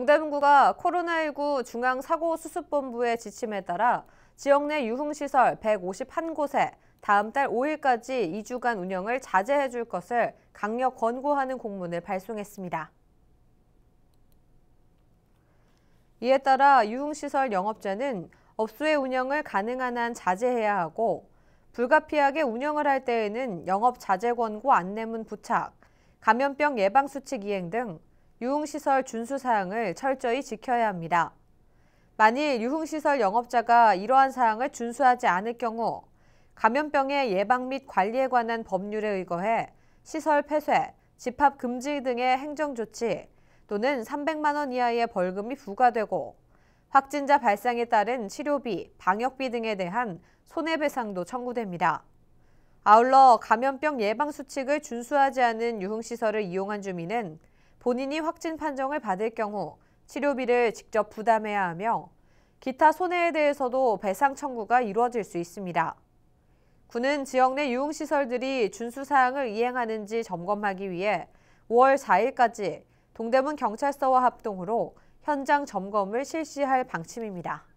동대문구가 코로나19 중앙사고수습본부의 지침에 따라 지역 내 유흥시설 151곳에 다음 달 5일까지 2주간 운영을 자제해 줄 것을 강력 권고하는 공문을 발송했습니다. 이에 따라 유흥시설 영업자는 업소의 운영을 가능한 한 자제해야 하고 불가피하게 운영을 할 때에는 영업 자제 권고 안내문 부착, 감염병 예방수칙 이행 등 유흥시설 준수 사항을 철저히 지켜야 합니다. 만일 유흥시설 영업자가 이러한 사항을 준수하지 않을 경우 감염병의 예방 및 관리에 관한 법률에 의거해 시설 폐쇄, 집합 금지 등의 행정조치 또는 300만 원 이하의 벌금이 부과되고 확진자 발생에 따른 치료비, 방역비 등에 대한 손해배상도 청구됩니다. 아울러 감염병 예방 수칙을 준수하지 않은 유흥시설을 이용한 주민은 본인이 확진 판정을 받을 경우 치료비를 직접 부담해야 하며 기타 손해에 대해서도 배상 청구가 이루어질 수 있습니다. 군은 지역 내 유흥시설들이 준수사항을 이행하는지 점검하기 위해 5월 4일까지 동대문 경찰서와 합동으로 현장 점검을 실시할 방침입니다.